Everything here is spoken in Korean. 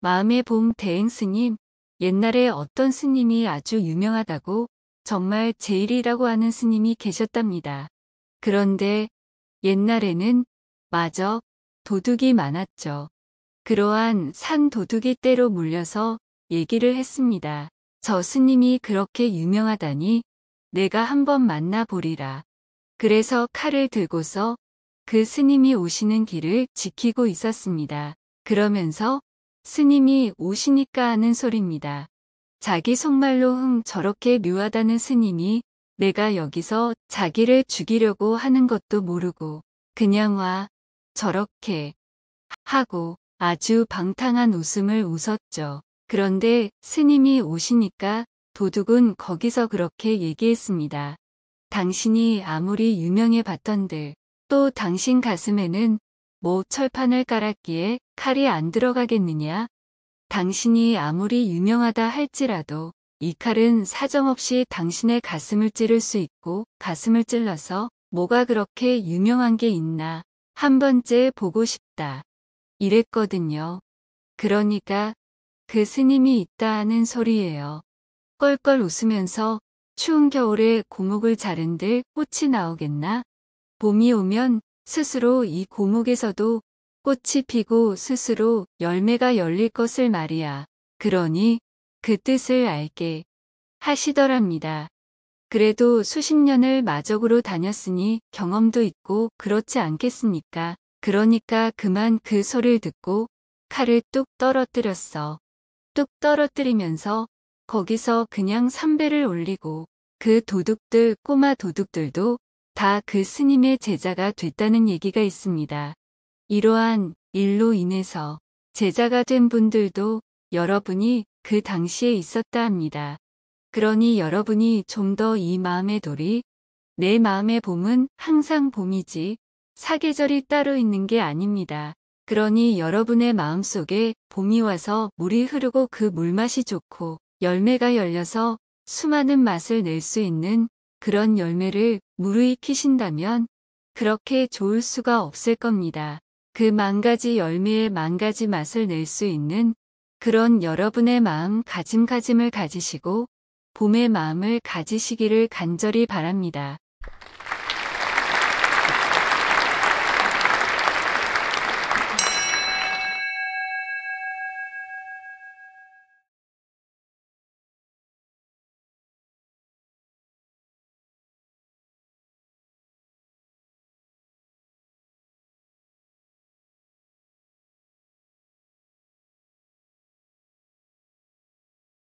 마음의 봄 대행 스님, 옛날에 어떤 스님이 아주 유명하다고 정말 제일이라고 하는 스님이 계셨답니다. 그런데 옛날에는 마저 도둑이 많았죠. 그러한 산 도둑이 때로 몰려서 얘기를 했습니다. 저 스님이 그렇게 유명하다니 내가 한번 만나보리라. 그래서 칼을 들고서 그 스님이 오시는 길을 지키고 있었습니다. 그러면서 스님이 오시니까 하는 소리입니다. 자기 속말로 흥 저렇게 묘하다는 스님이 내가 여기서 자기를 죽이려고 하는 것도 모르고 그냥 와 저렇게 하고 아주 방탕한 웃음을 웃었죠. 그런데 스님이 오시니까 도둑은 거기서 그렇게 얘기했습니다. 당신이 아무리 유명해 봤던들 또 당신 가슴에는 뭐 철판을 깔았기에 칼이 안 들어가겠느냐? 당신이 아무리 유명하다 할지라도 이 칼은 사정없이 당신의 가슴을 찌를 수 있고 가슴을 찔러서 뭐가 그렇게 유명한 게 있나 한 번째 보고 싶다 이랬거든요. 그러니까 그 스님이 있다 하는 소리예요. 껄껄 웃으면서 추운 겨울에 고목을 자른들 꽃이 나오겠나? 봄이 오면 스스로 이 고목에서도 꽃이 피고 스스로 열매가 열릴 것을 말이야. 그러니 그 뜻을 알게 하시더랍니다. 그래도 수십 년을 마적으로 다녔으니 경험도 있고 그렇지 않겠습니까? 그러니까 그만 그 소리를 듣고 칼을 뚝 떨어뜨렸어. 뚝 떨어뜨리면서 거기서 그냥 삼배를 올리고 그 도둑들 꼬마 도둑들도 다그 스님의 제자가 됐다는 얘기가 있습니다. 이러한 일로 인해서 제자가 된 분들도 여러분이 그 당시에 있었다 합니다. 그러니 여러분이 좀 더 이 마음의 돌이 내 마음의 봄은 항상 봄이지 사계절이 따로 있는 게 아닙니다. 그러니 여러분의 마음속에 봄이 와서 물이 흐르고 그 물맛이 좋고 열매가 열려서 수많은 맛을 낼 수 있는 그런 열매를 무르익 키신다면 그렇게 좋을 수가 없을 겁니다. 그 만가지 열매의 만가지 맛을 낼 수 있는 그런 여러분의 마음 가짐가짐을 가지시고 봄의 마음을 가지시기를 간절히 바랍니다.